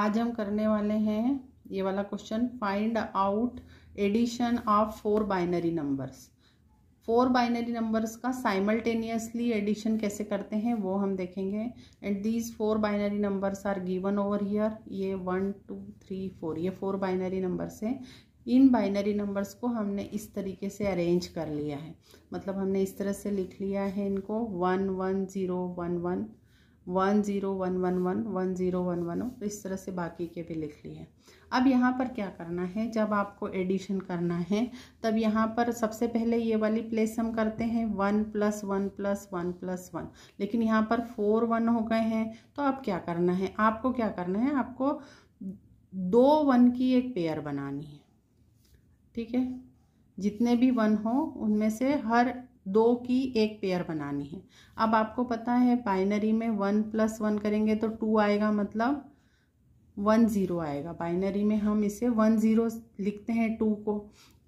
आज हम करने वाले हैं ये वाला question find out addition of four binary numbers four binary numbers का साइमल्टेनियसली एडिशन कैसे करते हैं वो हम देखेंगे and these four binary numbers are given over here ये वन टू थ्री फोर ये फोर बाइनरी नंबर्स हैं इन बाइनरी नंबर्स को हमने इस तरीके से अरेंज कर लिया है मतलब हमने इस तरह से लिख लिया है इनको one one zero one one one zero one one one one zero one one तो इस तरह से बाकी के भी लिख लिए अब यहाँ पर क्या करना है जब आपको एडिशन करना है तब यहाँ पर सबसे पहले ये वाली प्लेस हम करते हैं one plus one plus one plus one लेकिन यहाँ पर फोर वन हो गए हैं तो अब क्या करना है आपको क्या करना है आपको दो वन की एक पेयर बनानी है ठीक है जितने भी वन हो उनमें से हर दो की एक पेयर बनानी है अब आपको पता है बाइनरी में वन प्लस वन करेंगे तो टू आएगा मतलब वन ज़ीरो आएगा बाइनरी में हम इसे वन ज़ीरो लिखते हैं टू को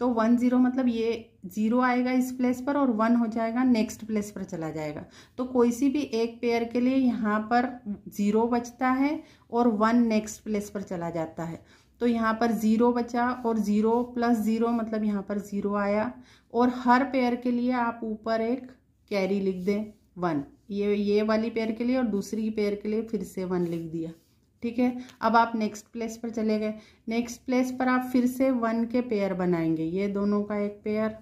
तो वन ज़ीरो मतलब ये ज़ीरो आएगा इस प्लेस पर और वन हो जाएगा नेक्स्ट प्लेस पर चला जाएगा तो कोई सी भी एक पेयर के लिए यहाँ पर ज़ीरो बचता है और वन नेक्स्ट प्लेस पर चला जाता है तो यहाँ पर ज़ीरो बचा और ज़ीरो प्लस ज़ीरो मतलब यहाँ पर ज़ीरो आया और हर पेयर के लिए आप ऊपर एक कैरी लिख दें वन ये ये वाली पेयर के लिए और दूसरी पेयर के लिए फिर से वन लिख दिया ठीक है अब आप नेक्स्ट प्लेस पर चले गए नेक्स्ट प्लेस पर आप फिर से वन के पेयर बनाएंगे ये दोनों का एक पेयर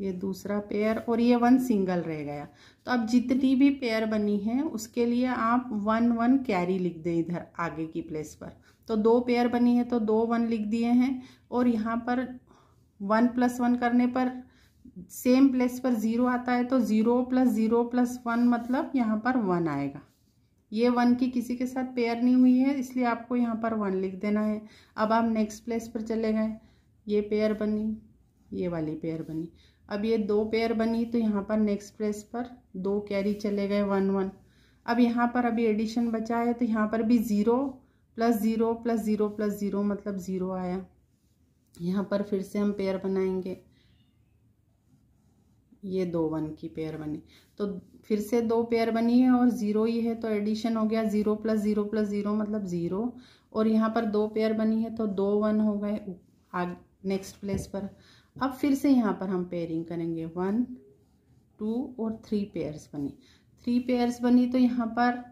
ये दूसरा पेयर और ये वन सिंगल रह गया तो अब जितनी भी पेयर बनी है उसके लिए आप वन वन कैरी लिख दें इधर आगे की प्लेस पर तो दो पेयर बनी है तो दो वन लिख दिए हैं और यहाँ पर वन प्लस वन करने पर सेम प्लेस पर ज़ीरो आता है तो zero plus zero plus one मतलब यहाँ पर वन आएगा ये वन की किसी के साथ पेयर नहीं हुई है इसलिए आपको यहाँ पर वन लिख देना है अब आप नेक्स्ट प्लेस पर चले गए ये पेयर बनी ये वाली पेयर बनी अब ये दो पेयर बनी तो यहाँ पर नेक्स्ट प्लेस पर दो कैरी चले गए वन वन अब यहाँ पर अभी एडिशन बचा है तो यहाँ पर भी zero plus zero plus zero plus zero मतलब ज़ीरो आया यहाँ पर फिर से हम पेयर बनाएंगे ये दो वन की पेयर बनी तो फिर से दो पेयर बनी है और ज़ीरो ही है तो एडिशन हो गया zero plus zero plus zero मतलब ज़ीरो और यहाँ पर दो पेयर बनी है तो दो वन हो गए आगे नेक्स्ट प्लेस पर अब फिर से यहाँ पर हम पेयरिंग करेंगे वन टू और थ्री पेयर्स बनी थ्री पेयर्स बनी तो यहाँ पर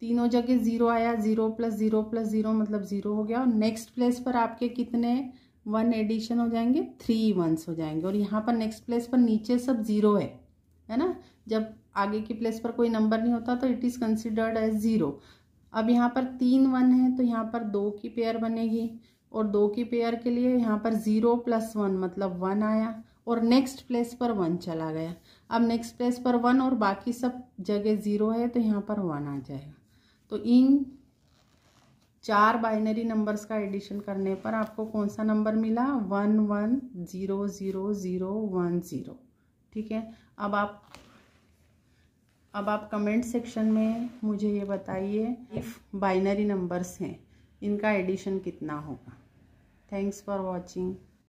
तीनों जगह ज़ीरो आया zero plus zero plus zero मतलब ज़ीरो हो गया और नेक्स्ट प्लेस पर आपके कितने वन एडिशन हो जाएंगे थ्री वंस हो जाएंगे और यहाँ पर नेक्स्ट प्लेस पर नीचे सब ज़ीरो है है ना जब आगे की प्लेस पर कोई नंबर नहीं होता तो it is considered as zero अब यहाँ पर तीन वन है तो यहाँ पर दो की पेयर बनेगी और दो की पेयर के लिए यहाँ पर ज़ीरो प्लस वन मतलब वन आया और नेक्स्ट प्लेस पर वन चला गया अब नेक्स्ट प्लेस पर वन और बाकी सब जगह ज़ीरो है तो यहाँ पर वन आ जाएगा तो इन चार बाइनरी नंबर्स का एडिशन करने पर आपको कौन सा नंबर मिला one one zero zero zero one zero ठीक है अब आप अब आप कमेंट सेक्शन में मुझे ये बताइए इफ़ बाइनरी नंबर्स हैं इनका एडिशन कितना होगा थैंक्स फॉर वॉचिंग